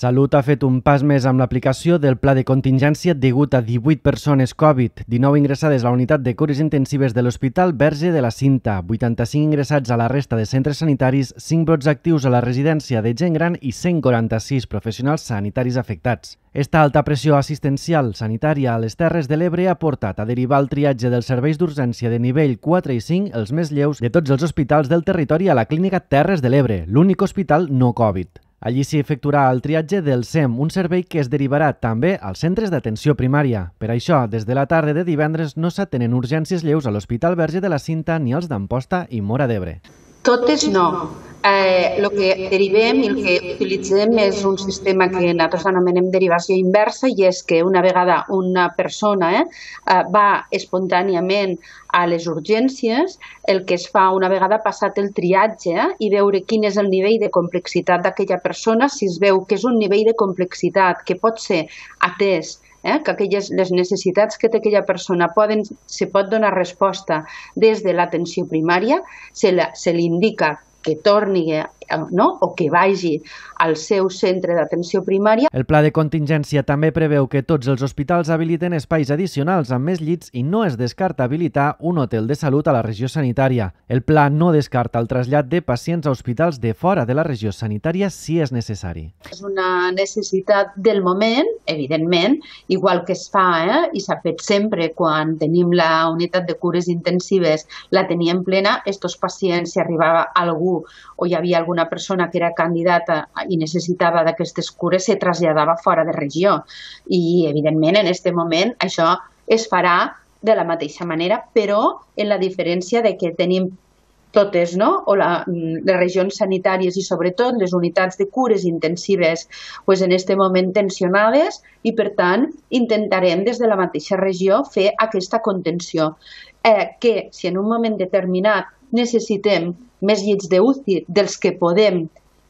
Salut ha fet un pas més amb l'aplicació del pla de contingència degut a 18 persones Covid-19 ingressades a la unitat de cures intensives de l'Hospital Verge de la Cinta, 85 ingressats a la resta de centres sanitaris, 5 brots actius a la residència de gent gran i 146 professionals sanitaris afectats. Esta alta pressió assistencial sanitària a les Terres de l'Ebre ha portat a derivar el triatge dels serveis d'urgència de nivell 4 i 5, els més lleus, de tots els hospitals del territori a la clínica Terres de l'Ebre, l'únic hospital no Covid. Allí s'hi efectuarà el triatge del SEM, un servei que es derivarà també als centres d'atenció primària. Per això, des de la tarda de divendres no s'atenen urgències lleus a l'Hospital Verge de la Cinta ni als d'Amposta i Mora d'Ebre. Totes no, Eh, el que derivem i el que utilitzem és un sistema que nosaltres anomenem derivació inversa i és que una vegada una persona eh, eh, va espontàniament a les urgències, el que es fa una vegada passat el triatge eh, i veure quin és el nivell de complexitat d'aquella persona, si es veu que és un nivell de complexitat que pot ser atès eh? que aquelles, les necessitats que té aquella persona poden, se pot donar resposta des de l'atenció primària, se l'indica que torne no? o que vagi al seu centre d'atenció primària. El pla de contingència també preveu que tots els hospitals habiliten espais addicionals amb més llits i no es descarta habilitar un hotel de salut a la regió sanitària. El pla no descarta el trasllat de pacients a hospitals de fora de la regió sanitària si és necessari. És una necessitat del moment, evidentment, igual que es fa eh? i s'ha fet sempre quan tenim la unitat de cures intensives, la teníem plena, estos pacients, si arribava algú o hi havia alguna una persona que era candidata i necessitava d'aquestes cures se traslladava fora de regió. I, evidentment, en aquest moment això es farà de la mateixa manera, però en la diferència de que tenim totes, no? o la, mm, les regions sanitàries i sobretot les unitats de cures intensives pues, en aquest moment tensionades i per tant intentarem des de la mateixa regió fer aquesta contenció. Eh, que si en un moment determinat necessitem més llits d'UCI dels que podem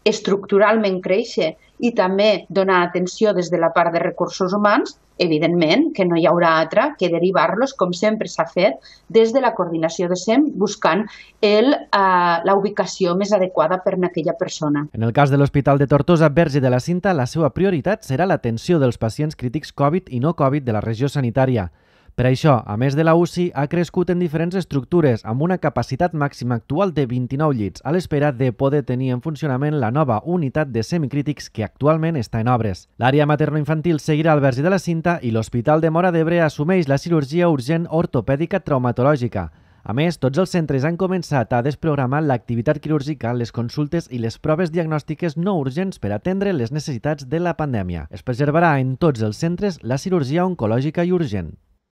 estructuralment créixer i també donar atenció des de la part de recursos humans, evidentment que no hi haurà altra que derivar-los, com sempre s'ha fet, des de la coordinació de SEM, buscant el, eh, la ubicació més adequada per a aquella persona. En el cas de l'Hospital de Tortosa Verge de la Cinta, la seva prioritat serà l'atenció dels pacients crítics Covid i no Covid de la regió sanitària. Per això, a més de la UCI, ha crescut en diferents estructures, amb una capacitat màxima actual de 29 llits, a l'espera de poder tenir en funcionament la nova unitat de semicrítics que actualment està en obres. L'àrea materno-infantil seguirà al verge de la cinta i l'Hospital de Mora d'Ebre assumeix la cirurgia urgent ortopèdica traumatològica. A més, tots els centres han començat a desprogramar l'activitat quirúrgica, les consultes i les proves diagnòstiques no urgents per atendre les necessitats de la pandèmia. Es preservarà en tots els centres la cirurgia oncològica i urgent.